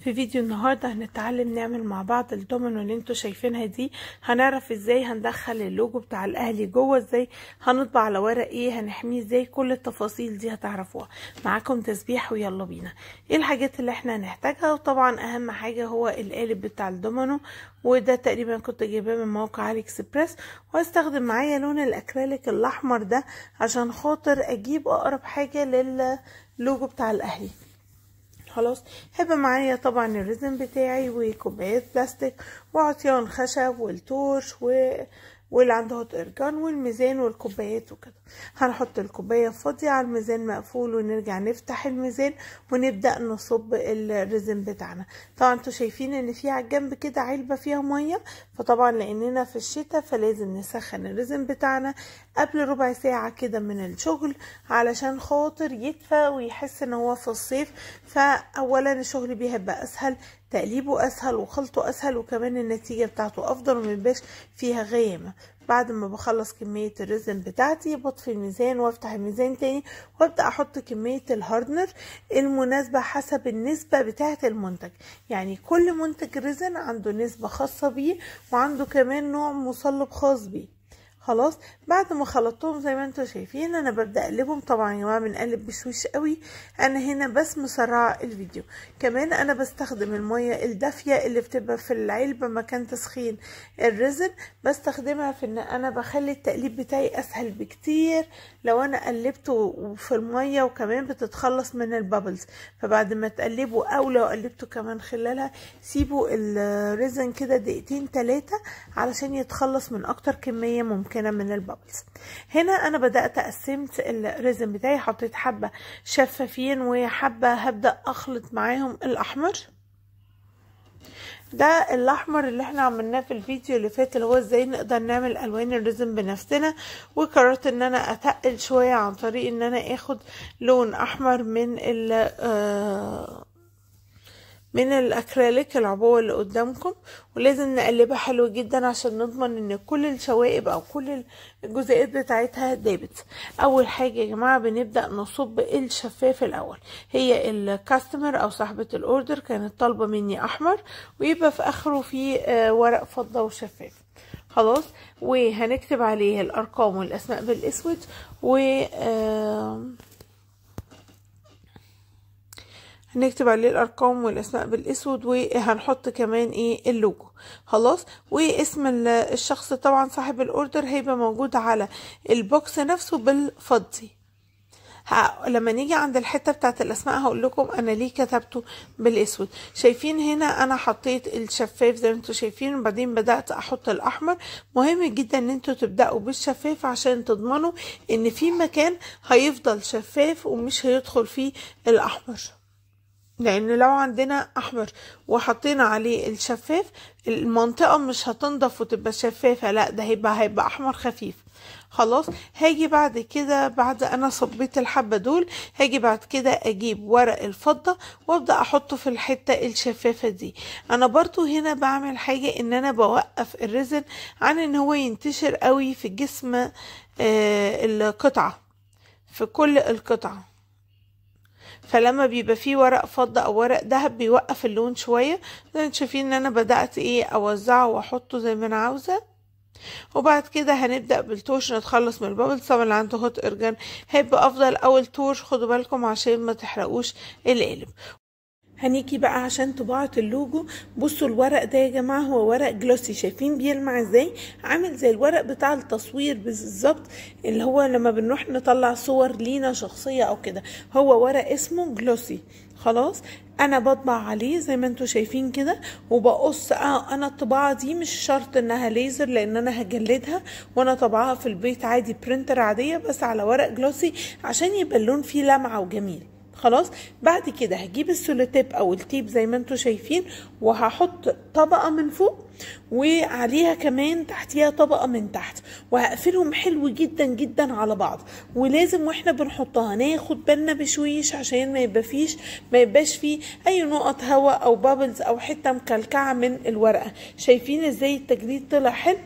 في فيديو النهاردة هنتعلم نعمل مع بعض الدومينو اللي انتوا شايفينها دي هنعرف ازاي هندخل اللوجو بتاع الاهلي جوه ازاي هنطبع على ورق ايه هنحميه ازاي كل التفاصيل دي هتعرفوها معاكم تسبيح ويلا بينا ايه الحاجات اللي احنا هنحتاجها وطبعا اهم حاجة هو القالب بتاع الدومينو وده تقريبا كنت جايباه من موقع علي اكسبريس وهستخدم معايا لون الاكريليك الاحمر ده عشان خاطر اجيب اقرب حاجة لللوجو بتاع الاهلي خلاص هيبقى معايا طبعا الريزن بتاعي وكوبايات بلاستيك وعطيان خشب والتورش و واللي عنده هوت ارجان والميزان والكوبايات وكده هنحط الكوبايه فاضيه على الميزان مقفول ونرجع نفتح الميزان ونبدا نصب الريزن بتاعنا طبعا انتوا شايفين ان في على الجنب كده علبه فيها ميه فطبعا لاننا في الشتاء فلازم نسخن الريزن بتاعنا قبل ربع ساعه كده من الشغل علشان خاطر يدفى ويحس ان هو في الصيف فاولا الشغل بيبقى اسهل تقليبه اسهل وخلطه اسهل وكمان النتيجه بتاعته افضل ومبيبقاش فيها غيمة بعد ما بخلص كمية الريزن بتاعتي بطفي الميزان وافتح الميزان تاني وابدأ احط كمية الهاردنر المناسبة حسب النسبة بتاعة المنتج يعني كل منتج ريزن عنده نسبة خاصة بيه وعنده كمان نوع مصلب خاص بيه خلاص بعد ما خلطتهم زي ما انتم شايفين انا ببدا اقلبهم طبعا يا جماعه بنقلب بشويش قوي انا هنا بس مسرعه الفيديو كمان انا بستخدم الميه الدافيه اللي بتبقى في العلبه مكان تسخين الرزن بستخدمها في ان انا بخلي التقليب بتاعي اسهل بكتير لو انا قلبته في الميه وكمان بتتخلص من البابلز فبعد ما تقلبه او لو قلبته كمان خلالها سيبوا الرزن كده دقيقتين تلاتة علشان يتخلص من اكتر كميه ممكنه هنا من البابلز هنا انا بدات قسمت الريزن بتاعي حطيت حبه شفافين وحبه هبدا اخلط معاهم الاحمر ده الاحمر اللي احنا عملناه في الفيديو اللي فات اللي هو ازاي نقدر نعمل الوان الريزم بنفسنا وقررت ان انا اتقل شويه عن طريق ان انا اخد لون احمر من ال آه من الاكريليك العبوة اللي قدامكم ولازم نقلبها حلو جدا عشان نضمن ان كل الشوائب او كل الجزيئات بتاعتها دابت اول حاجة يا جماعة بنبدأ نصب الشفاف الاول هي الكاستمر او صاحبة الاوردر كانت طالبة مني احمر ويبقى في اخره في آه، ورق فضة وشفاف خلاص وهنكتب عليه الارقام والاسماء بالاسود و آه هنكتب عليه الارقام والاسماء بالاسود وهنحط كمان ايه اللوجو خلاص واسم الشخص طبعا صاحب الاوردر هيبقى موجود على البوكس نفسه بالفضي لما نيجي عند الحته بتاعت الاسماء هقول لكم انا ليه كتبته بالاسود شايفين هنا انا حطيت الشفاف زي ما انتم شايفين وبعدين بدات احط الاحمر مهم جدا ان انتم تبداوا بالشفاف عشان تضمنوا ان في مكان هيفضل شفاف ومش هيدخل فيه الاحمر لان لو عندنا احمر وحطينا عليه الشفاف المنطقه مش هتنضف وتبقى شفافه لا ده هيبقى هيبقى احمر خفيف خلاص هاجي بعد كده بعد انا صبيت الحبه دول هاجي بعد كده اجيب ورق الفضه وابدا احطه في الحته الشفافه دي انا برضو هنا بعمل حاجه ان انا بوقف الرزن عن ان هو ينتشر قوي في جسم آه القطعه في كل القطعه فلما بيبقى فيه ورق فضة او ورق دهب بيوقف اللون شوية زي ما شايفين ان انا بدأت ايه اوزعه واحطه زي ما انا عاوزة وبعد كده هنبدأ بالتوش نتخلص من البابل صابون اللي عنده هوت ارجان هيبقى افضل اول توش خدوا بالكم عشان ما تحرقوش القالب هنيجي بقى عشان طباعة اللوجو بصوا الورق ده يا جماعة هو ورق جلوسي شايفين بيلمع ازاي عامل زي الورق بتاع التصوير بالظبط اللي هو لما بنروح نطلع صور لينا شخصية او كده هو ورق اسمه جلوسي خلاص انا بطبع عليه زي ما انتم شايفين كده وبقص آه انا الطباعه دي مش شرط انها ليزر لان انا هجلدها وانا طبعها في البيت عادي برينتر عاديه بس على ورق جلوسي عشان يبقى اللون فيه لمعه وجميل خلاص بعد كده هجيب السولوتيب او التيب زي ما انتوا شايفين وهحط طبقه من فوق وعليها كمان تحتيها طبقه من تحت وهقفلهم حلو جدا جدا على بعض ولازم واحنا بنحطها ناخد بالنا بشويش عشان ما يبقى فيش ما يبقاش فيه اي نقط هواء او بابلز او حته مكلكعه من الورقه شايفين ازاي التجليد طلع حلو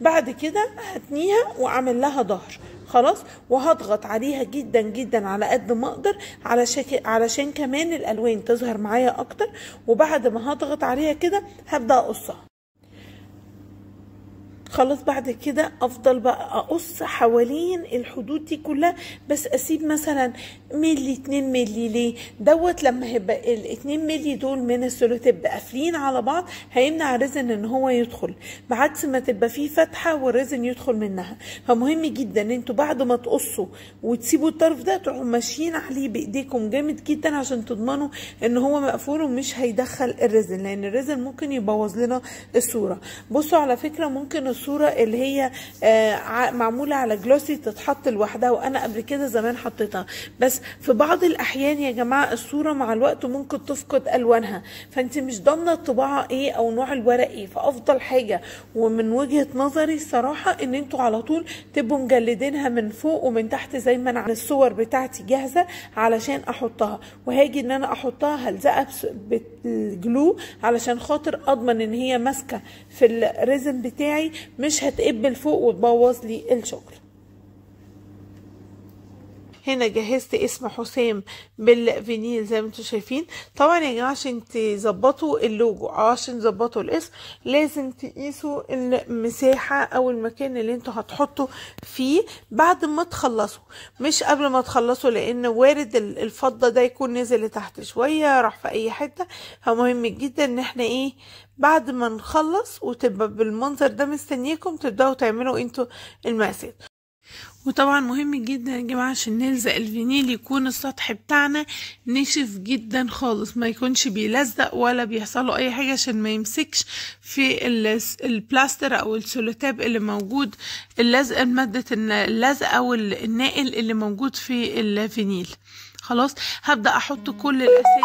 بعد كده هتنيها واعمل لها ظهر خلاص وهضغط عليها جدا جدا على قد ما اقدر علشان كمان الالوان تظهر معايا اكتر وبعد ما هضغط عليها كده هبدا اقصها خلاص بعد كده افضل بقى اقص حوالين الحدود دي كلها بس اسيب مثلا ملي 2 ملي ليه دوت لما هيبقى ال 2 ملي دول من السولوتيب قافلين على بعض هيمنع الريزن ان هو يدخل بعكس ما تبقى فيه فتحه والريزن يدخل منها فمهم جدا انتوا بعد ما تقصوا وتسيبوا الطرف ده تقوموا ماشيين عليه بايديكم جامد جدا عشان تضمنوا ان هو مقفول ومش هيدخل الريزن لان الريزن ممكن يبوظ لنا الصوره بصوا على فكره ممكن الصوره اللي هي آه، معموله على جلوسي تتحط لوحدها وانا قبل كده زمان حطيتها بس في بعض الاحيان يا جماعه الصوره مع الوقت ممكن تفقد الوانها فانت مش ضامنه الطباعه ايه او نوع الورق ايه فافضل حاجه ومن وجهه نظري الصراحه ان انتوا على طول تبقوا مجلدينها من فوق ومن تحت زي ما انا الصور بتاعتي جاهزه علشان احطها وهاجي ان انا احطها هلزقها الجلو علشان خاطر اضمن ان هي ماسكه في الريزم بتاعي مش هتقب فوق وتبوظ لي الشغل هنا جهزت اسم حسام بالفينيل زي ما انتم شايفين طبعا يا جماعه عشان تظبطوا اللوجو او عشان تظبطوا الاسم لازم تقيسوا المساحه او المكان اللي انتوا هتحطوا فيه بعد ما تخلصوا مش قبل ما تخلصوا لان وارد الفضه ده يكون نزل تحت شويه راح في اي حته فمهم جدا ان احنا ايه بعد ما نخلص وتبقى بالمنظر ده مستنيكم تبداوا تعملوا انتوا المقاسات وطبعا مهم جدا يا جماعة عشان نلزق الفينيل يكون السطح بتاعنا نشف جدا خالص ما يكونش بيلزق ولا بيحصله اي حاجة عشان ما يمسكش في البلاستر او السولوتاب اللي موجود اللزق مادة اللزق او النائل اللي موجود في الفينيل خلاص هبدأ احط كل الاسامي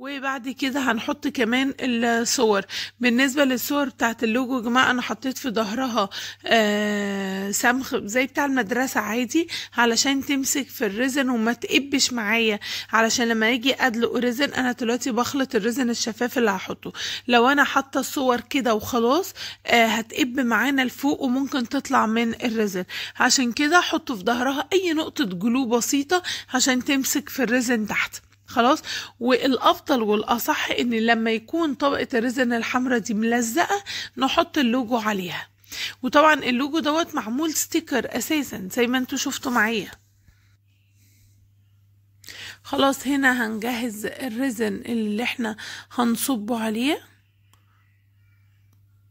وبعد كده هنحط كمان الصور بالنسبة للصور بتاعت اللوجو يا جماعة انا حطيت في ظهرها آه، سمخ زي بتاع المدرسة عادي علشان تمسك في الريزن وما تقبش معايا علشان لما اجي ادلق ريزن انا دلوقتي بخلط الريزن الشفاف اللي هحطه لو انا حاطة الصور كده وخلاص آه، هتقب معانا لفوق وممكن تطلع من الريزن عشان كده حطوا في ظهرها اي نقطة جلو بسيطة عشان تمسك في الريزن تحت خلاص والافضل والاصح ان لما يكون طبقه الريزن الحمراء دي ملزقه نحط اللوجو عليها وطبعا اللوجو دوت معمول ستيكر اساسا زي ما انتوا شفتوا معايا خلاص هنا هنجهز الريزن اللي احنا هنصبه عليه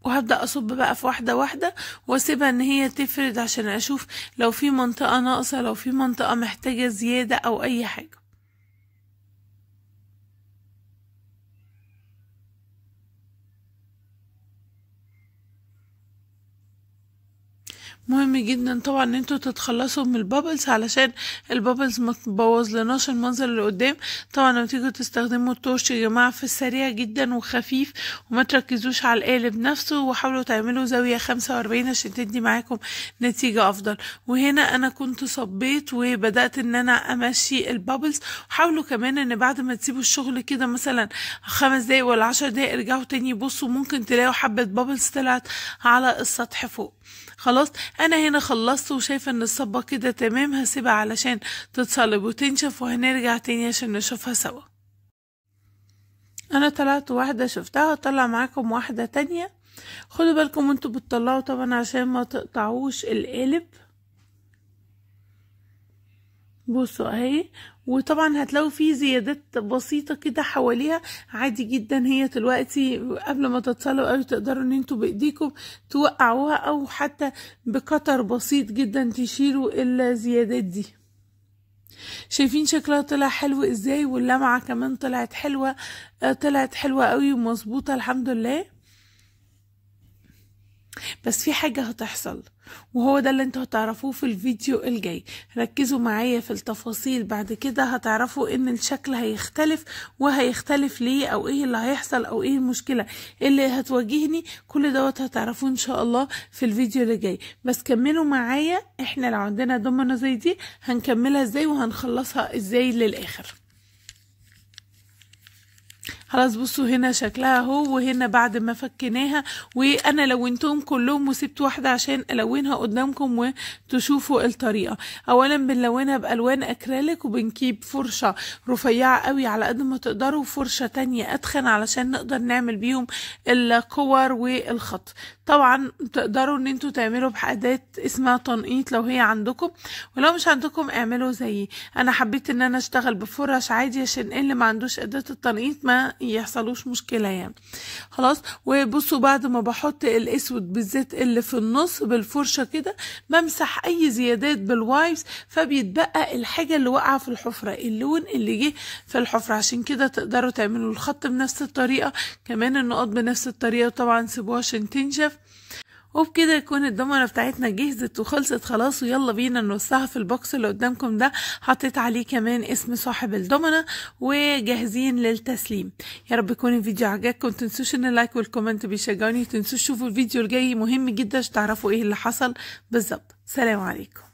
وهبدأ أصب بقى في واحدة واحدة واسيبها إن هي تفرد عشان أشوف لو في منطقة ناقصة لو في منطقة محتاجة زيادة أو أي حاجة مهم جدا طبعا ان انتوا تتخلصوا من البابلز علشان البابلز ما تبوظ لناش المنظر اللي قدام طبعا لما تيجوا تستخدموا التورش يا جماعه في السريع جدا وخفيف وما تركزوش على القالب نفسه وحاولوا تعملوا زاويه 45 عشان تدي معاكم نتيجه افضل وهنا انا كنت صبيت وبدات ان انا امشي البابلز حاولوا كمان ان بعد ما تسيبوا الشغل كده مثلا خمس دقايق ولا عشر دقايق ارجعوا تاني بصوا ممكن تلاقوا حبه بابلز طلعت على السطح فوق خلاص انا هنا خلصت وشايفه ان الصبة كده تمام هسيبها علشان تتصلب وتنشف وهنرجع تاني عشان نشوفها سوا انا طلعت واحده شفتها هطلع معاكم واحده تانية خدوا بالكم انتوا بتطلعوا طبعا عشان ما تقطعوش القالب بصوا اهي وطبعا هتلاقوا في زيادات بسيطه كده حواليها عادي جدا هي دلوقتي قبل ما تتصلوا او تقدروا ان انتوا بايديكم توقعوها او حتى بقطر بسيط جدا تشيلوا الزيادات دي شايفين شكلها طلع حلو ازاي واللمعه كمان طلعت حلوه آه، طلعت حلوه قوي ومظبوطه الحمد لله بس في حاجة هتحصل وهو ده اللي انتوا هتعرفوه في الفيديو الجاي ركزوا معايا في التفاصيل بعد كده هتعرفوا ان الشكل هيختلف وهيختلف ليه او ايه اللي هيحصل او ايه المشكلة اللي هتواجهني كل دوت هتعرفوه ان شاء الله في الفيديو اللي جاي بس كملوا معايا احنا لو عندنا ضمنة زي دي هنكملها ازاي وهنخلصها ازاي للاخر خلاص بصوا هنا شكلها اهو وهنا بعد ما فكناها وانا لونتهم كلهم وسبت واحده عشان الونها قدامكم وتشوفوا الطريقه اولا بنلونها بالوان اكريليك وبنكيب فرشه رفيعه قوي على قد ما تقدروا وفرشه تانية اتخن علشان نقدر نعمل بيهم الكور والخط طبعا تقدروا ان انتوا تعملوا بحاجات اسمها تنقيط لو هي عندكم ولو مش عندكم اعملوا زيي انا حبيت ان انا اشتغل بفرش عادي عشان إيه اللي ما عندوش اداه التنقيط ما يحصلوش مشكلة يعني خلاص وبصوا بعد ما بحط الاسود بالذات اللي في النص بالفرشة كده بمسح اي زيادات بالوايبس فبيتبقى الحاجة اللي واقعة في الحفرة اللون اللي جه في الحفرة عشان كده تقدروا تعملوا الخط بنفس الطريقة كمان النقط بنفس الطريقة وطبعا سيبوها عشان تنشف وبكده يكون الضمنة بتاعتنا جهزت وخلصت خلاص ويلا بينا نرصها في البوكس اللي قدامكم ده حطيت عليه كمان اسم صاحب الضمنة وجاهزين للتسليم يا رب يكون الفيديو عجبكم تنسوش ان اللايك والكومنت بيشجعوني تنسوش شوفوا الفيديو الجاي مهم جدا عشان تعرفوا ايه اللي حصل بالظبط سلام عليكم